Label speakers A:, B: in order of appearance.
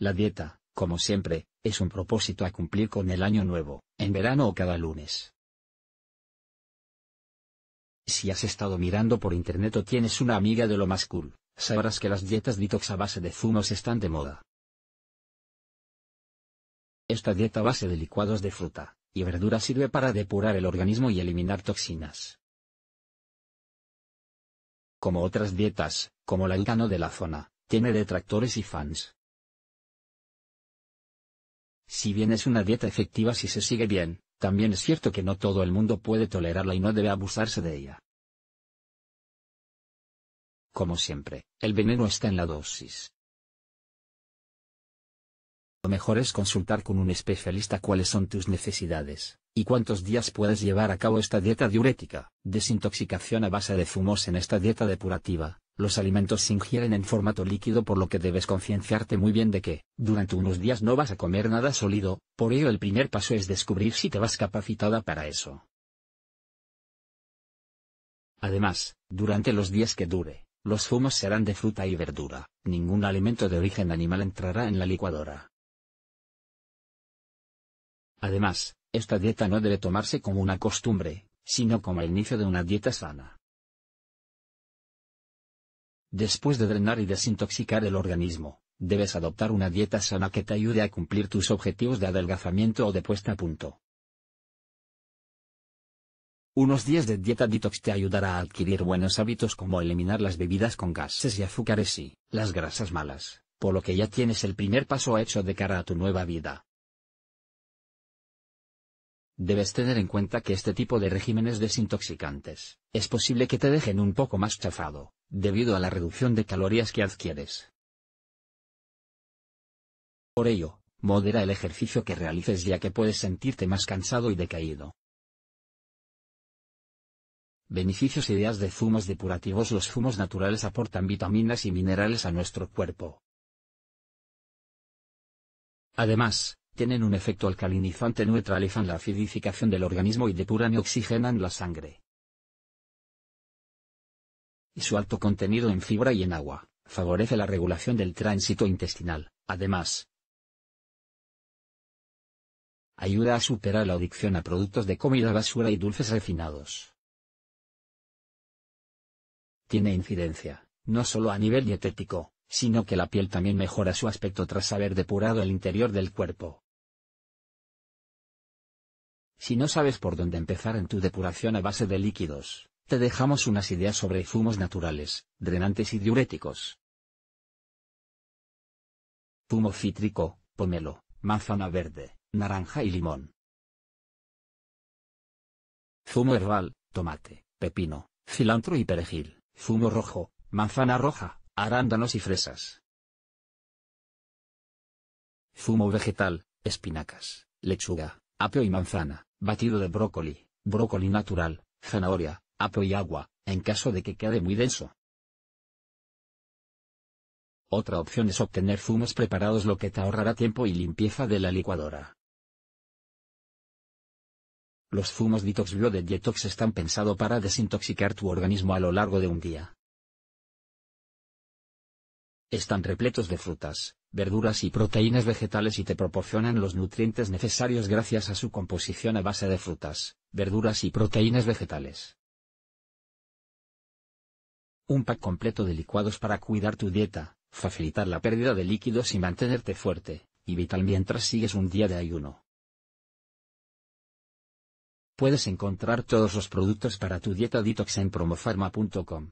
A: La dieta, como siempre, es un propósito a cumplir con el año nuevo, en verano o cada lunes. Si has estado mirando por internet o tienes una amiga de lo más cool, sabrás que las dietas detox a base de zumos están de moda. Esta dieta a base de licuados de fruta y verdura sirve para depurar el organismo y eliminar toxinas. Como otras dietas, como la gano de la zona, tiene detractores y fans. Si bien es una dieta efectiva si se sigue bien, también es cierto que no todo el mundo puede tolerarla y no debe abusarse de ella. Como siempre, el veneno está en la dosis. Lo mejor es consultar con un especialista cuáles son tus necesidades, y cuántos días puedes llevar a cabo esta dieta diurética. Desintoxicación a base de zumos en esta dieta depurativa, los alimentos se ingieren en formato líquido por lo que debes concienciarte muy bien de que, durante unos días no vas a comer nada sólido, por ello el primer paso es descubrir si te vas capacitada para eso. Además, durante los días que dure, los zumos serán de fruta y verdura, ningún alimento de origen animal entrará en la licuadora. Además, esta dieta no debe tomarse como una costumbre, sino como el inicio de una dieta sana. Después de drenar y desintoxicar el organismo, debes adoptar una dieta sana que te ayude a cumplir tus objetivos de adelgazamiento o de puesta a punto. Unos días de dieta detox te ayudará a adquirir buenos hábitos como eliminar las bebidas con gases y azúcares y las grasas malas, por lo que ya tienes el primer paso hecho de cara a tu nueva vida. Debes tener en cuenta que este tipo de regímenes desintoxicantes, es posible que te dejen un poco más chafado, debido a la reducción de calorías que adquieres. Por ello, modera el ejercicio que realices ya que puedes sentirte más cansado y decaído. Beneficios ideas de zumos depurativos Los zumos naturales aportan vitaminas y minerales a nuestro cuerpo. Además, tienen un efecto alcalinizante neutralizan la acidificación del organismo y depuran y oxigenan la sangre y su alto contenido en fibra y en agua, favorece la regulación del tránsito intestinal, además. Ayuda a superar la adicción a productos de comida basura y dulces refinados. Tiene incidencia, no solo a nivel dietético, sino que la piel también mejora su aspecto tras haber depurado el interior del cuerpo. Si no sabes por dónde empezar en tu depuración a base de líquidos, te dejamos unas ideas sobre zumos naturales, drenantes y diuréticos. Zumo cítrico, pomelo, manzana verde, naranja y limón. Zumo herbal, tomate, pepino, cilantro y perejil. Zumo rojo, manzana roja, arándanos y fresas. Zumo vegetal, espinacas, lechuga, apio y manzana, batido de brócoli, brócoli natural, zanahoria, apo y agua, en caso de que quede muy denso. Otra opción es obtener zumos preparados lo que te ahorrará tiempo y limpieza de la licuadora. Los zumos Detox Bio de Detox están pensados para desintoxicar tu organismo a lo largo de un día. Están repletos de frutas, verduras y proteínas vegetales y te proporcionan los nutrientes necesarios gracias a su composición a base de frutas, verduras y proteínas vegetales. Un pack completo de licuados para cuidar tu dieta, facilitar la pérdida de líquidos y mantenerte fuerte y vital mientras sigues un día de ayuno. Puedes encontrar todos los productos para tu dieta detox en promofarma.com.